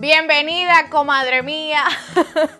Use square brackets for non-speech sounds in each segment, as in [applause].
Bienvenida, comadre mía, [laughs]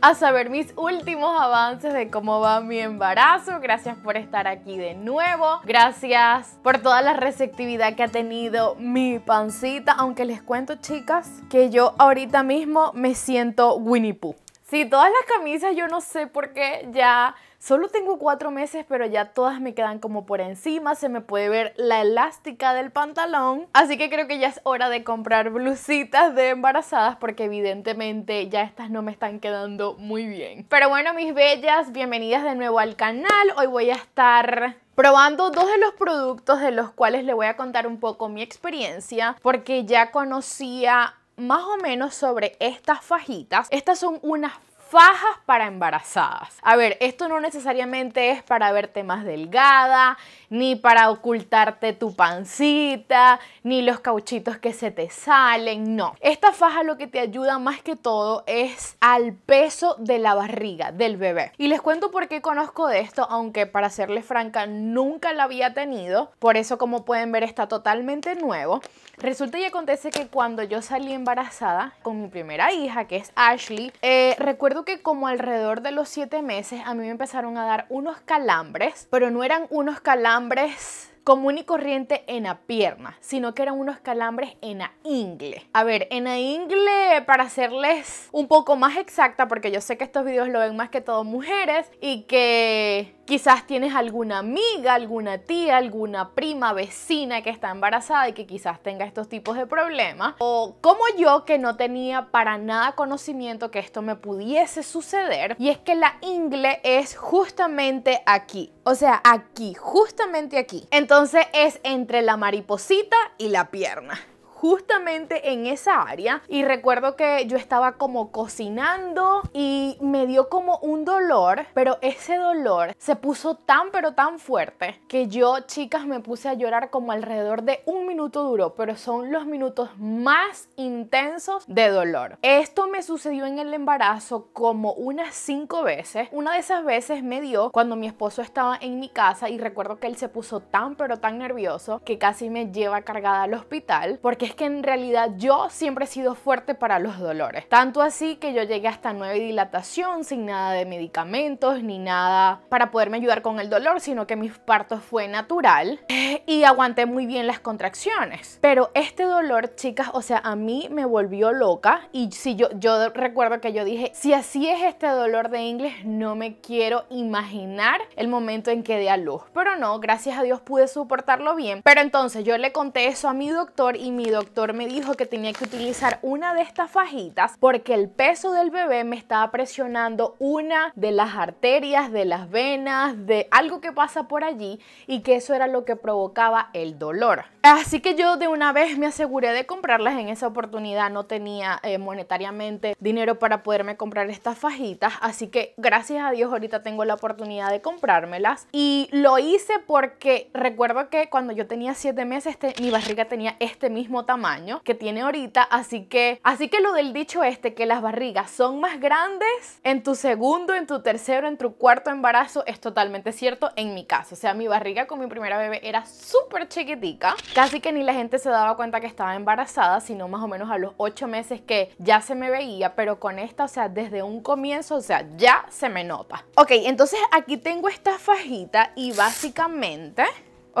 a saber mis últimos avances de cómo va mi embarazo. Gracias por estar aquí de nuevo. Gracias por toda la receptividad que ha tenido mi pancita. Aunque les cuento, chicas, que yo ahorita mismo me siento Winnie Pooh. Sí, todas las camisas yo no sé por qué ya solo tengo cuatro meses, pero ya todas me quedan como por encima, se me puede ver la elástica del pantalón, así que creo que ya es hora de comprar blusitas de embarazadas porque evidentemente ya estas no me están quedando muy bien. Pero bueno, mis bellas, bienvenidas de nuevo al canal, hoy voy a estar probando dos de los productos de los cuales le voy a contar un poco mi experiencia porque ya conocía más o menos sobre estas fajitas. Estas son unas fajas para embarazadas. A ver, esto no necesariamente es para verte más delgada, ni para ocultarte tu pancita, ni los cauchitos que se te salen, no. Esta faja lo que te ayuda más que todo es al peso de la barriga del bebé. Y les cuento por qué conozco de esto, aunque para serles franca nunca la había tenido, por eso como pueden ver está totalmente nuevo. Resulta y acontece que cuando yo salí embarazada con mi primera hija, que es Ashley, eh, recuerdo que como alrededor de los siete meses a mí me empezaron a dar unos calambres, pero no eran unos calambres común y corriente en la pierna, sino que eran unos calambres en la ingle. A ver, en la ingle, para hacerles un poco más exacta, porque yo sé que estos videos lo ven más que todo mujeres y que quizás tienes alguna amiga, alguna tía, alguna prima, vecina que está embarazada y que quizás tenga estos tipos de problemas, o como yo que no tenía para nada conocimiento que esto me pudiese suceder, y es que la ingle es justamente aquí, o sea, aquí, justamente aquí. Entonces es entre la mariposita y la pierna justamente en esa área y recuerdo que yo estaba como cocinando y me dio como un dolor, pero ese dolor se puso tan pero tan fuerte que yo, chicas, me puse a llorar como alrededor de un minuto duro pero son los minutos más intensos de dolor. Esto me sucedió en el embarazo como unas cinco veces. Una de esas veces me dio cuando mi esposo estaba en mi casa y recuerdo que él se puso tan pero tan nervioso que casi me lleva cargada al hospital porque es que en realidad yo siempre he sido fuerte para los dolores. Tanto así que yo llegué hasta nueve dilatación sin nada de medicamentos ni nada para poderme ayudar con el dolor, sino que mis partos fue natural eh, y aguanté muy bien las contracciones. Pero este dolor, chicas, o sea, a mí me volvió loca y si yo, yo recuerdo que yo dije, si así es este dolor de inglés, no me quiero imaginar el momento en que dé a luz. Pero no, gracias a Dios pude soportarlo bien. Pero entonces yo le conté eso a mi doctor y mi doctor doctor me dijo que tenía que utilizar una de estas fajitas porque el peso del bebé me estaba presionando una de las arterias, de las venas, de algo que pasa por allí y que eso era lo que provocaba el dolor. Así que yo de una vez me aseguré de comprarlas. En esa oportunidad no tenía eh, monetariamente dinero para poderme comprar estas fajitas, así que gracias a Dios ahorita tengo la oportunidad de comprármelas y lo hice porque recuerdo que cuando yo tenía 7 meses este, mi barriga tenía este mismo tamaño que tiene ahorita, así que, así que lo del dicho este, que las barrigas son más grandes en tu segundo, en tu tercero, en tu cuarto embarazo, es totalmente cierto en mi caso. O sea, mi barriga con mi primera bebé era súper chiquitica, casi que ni la gente se daba cuenta que estaba embarazada, sino más o menos a los ocho meses que ya se me veía, pero con esta, o sea, desde un comienzo, o sea, ya se me nota. Ok, entonces aquí tengo esta fajita y básicamente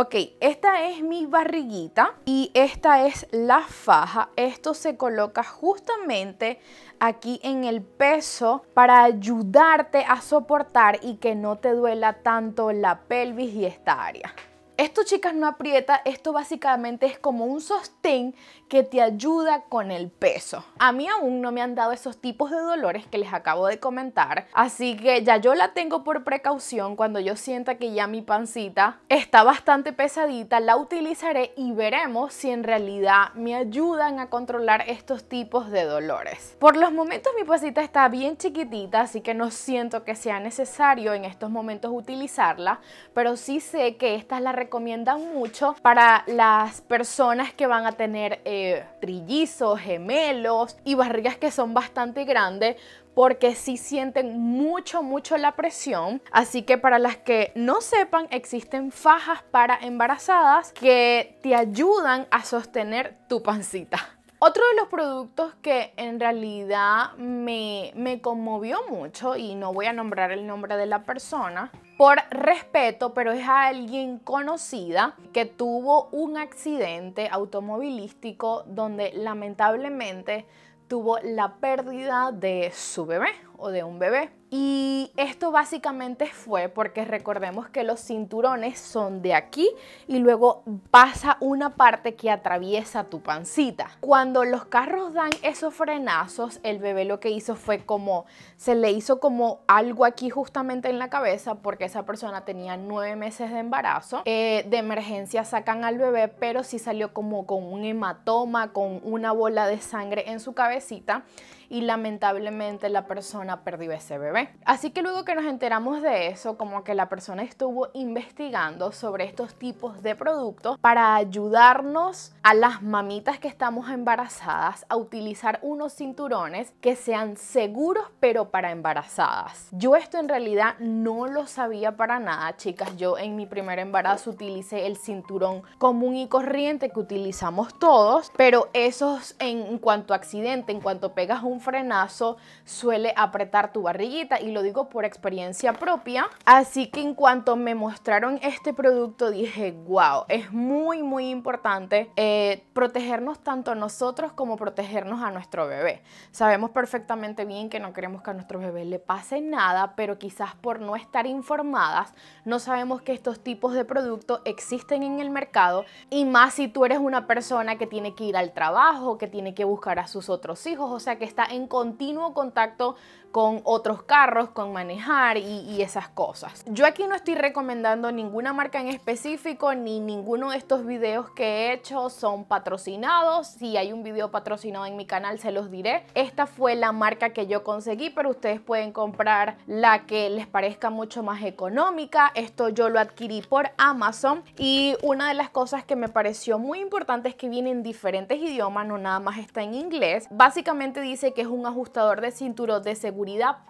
Ok, esta es mi barriguita y esta es la faja. Esto se coloca justamente aquí en el peso para ayudarte a soportar y que no te duela tanto la pelvis y esta área. Esto, chicas, no aprieta. Esto básicamente es como un sostén que te ayuda con el peso. A mí aún no me han dado esos tipos de dolores que les acabo de comentar. Así que ya yo la tengo por precaución cuando yo sienta que ya mi pancita está bastante pesadita. La utilizaré y veremos si en realidad me ayudan a controlar estos tipos de dolores. Por los momentos mi pancita está bien chiquitita, así que no siento que sea necesario en estos momentos utilizarla. Pero sí sé que esta es la recomendación recomiendan mucho para las personas que van a tener eh, trillizos, gemelos y barrigas que son bastante grandes porque si sienten mucho, mucho la presión. Así que para las que no sepan, existen fajas para embarazadas que te ayudan a sostener tu pancita. Otro de los productos que en realidad me, me conmovió mucho, y no voy a nombrar el nombre de la persona, por respeto, pero es a alguien conocida que tuvo un accidente automovilístico donde lamentablemente tuvo la pérdida de su bebé, o de un bebé. Y esto básicamente fue porque recordemos que los cinturones son de aquí y luego pasa una parte que atraviesa tu pancita. Cuando los carros dan esos frenazos, el bebé lo que hizo fue como, se le hizo como algo aquí justamente en la cabeza porque esa persona tenía nueve meses de embarazo. Eh, de emergencia sacan al bebé, pero sí salió como con un hematoma, con una bola de sangre en su cabecita y lamentablemente la persona perdió ese bebé. Así que luego que nos enteramos de eso, como que la persona estuvo investigando sobre estos tipos de productos para ayudarnos a las mamitas que estamos embarazadas a utilizar unos cinturones que sean seguros pero para embarazadas. Yo esto en realidad no lo sabía para nada, chicas. Yo en mi primer embarazo utilicé el cinturón común y corriente que utilizamos todos, pero esos en cuanto accidente, en cuanto pegas un frenazo suele apretar tu barriguita y lo digo por experiencia propia. Así que en cuanto me mostraron este producto dije, wow, es muy muy importante eh, protegernos tanto a nosotros como protegernos a nuestro bebé. Sabemos perfectamente bien que no queremos que a nuestro bebé le pase nada, pero quizás por no estar informadas no sabemos que estos tipos de productos existen en el mercado y más si tú eres una persona que tiene que ir al trabajo, que tiene que buscar a sus otros hijos, o sea que está en continuo contacto con otros carros, con manejar y, esas cosas. Yo aquí no estoy recomendando ninguna marca en específico ni ninguno de estos videos que he hecho son patrocinados. Si hay un video patrocinado en mi canal se los diré. Esta fue la marca que yo conseguí, pero ustedes pueden comprar la que les parezca mucho más económica. Esto yo lo adquirí por Amazon y una de las cosas que me pareció muy importante es que viene en diferentes idiomas, no nada más está en inglés. Básicamente dice que es un ajustador de cinturón de seguridad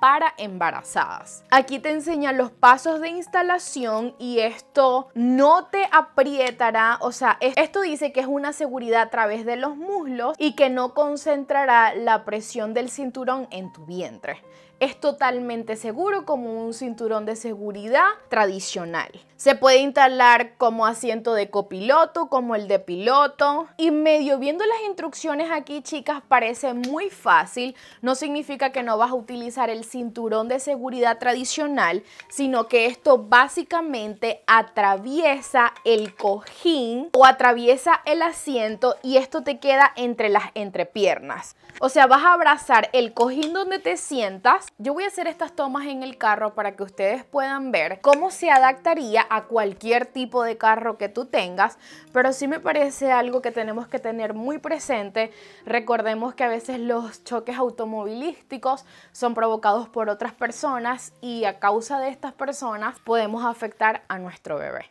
para embarazadas. Aquí te enseña los pasos de instalación y esto no te aprietará, o sea, esto dice que es una seguridad a través de los muslos y que no concentrará la presión del cinturón en tu vientre es totalmente seguro como un cinturón de seguridad tradicional. Se puede instalar como asiento de copiloto, como el de piloto. Y medio viendo las instrucciones aquí, chicas, parece muy fácil. No significa que no vas a utilizar el cinturón de seguridad tradicional, sino que esto básicamente atraviesa el cojín o atraviesa el asiento y esto te queda entre las entrepiernas. O sea, vas a abrazar el cojín donde te sientas. Yo voy a hacer estas tomas en el carro para que ustedes puedan ver cómo se adaptaría a cualquier tipo de carro que tú tengas, pero sí me parece algo que tenemos que tener muy presente. Recordemos que a veces los choques automovilísticos son provocados por otras personas y a causa de estas personas podemos afectar a nuestro bebé.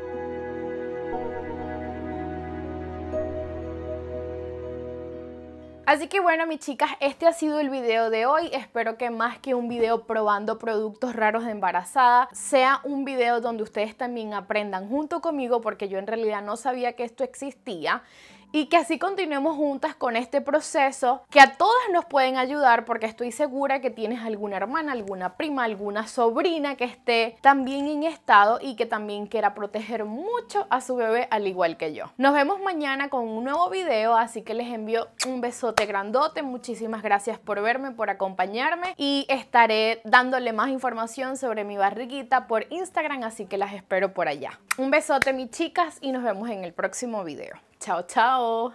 Así que bueno, mis chicas, este ha sido el video de hoy. Espero que más que un video probando productos raros de embarazada, sea un video donde ustedes también aprendan junto conmigo, porque yo en realidad no sabía que esto existía y que así continuemos juntas con este proceso que a todas nos pueden ayudar porque estoy segura que tienes alguna hermana, alguna prima, alguna sobrina que esté también en estado y que también quiera proteger mucho a su bebé al igual que yo. Nos vemos mañana con un nuevo video, así que les envío un besote grandote, muchísimas gracias por verme, por acompañarme y estaré dándole más información sobre mi barriguita por Instagram, así que las espero por allá. Un besote mis chicas y nos vemos en el próximo video. 乔乔哦。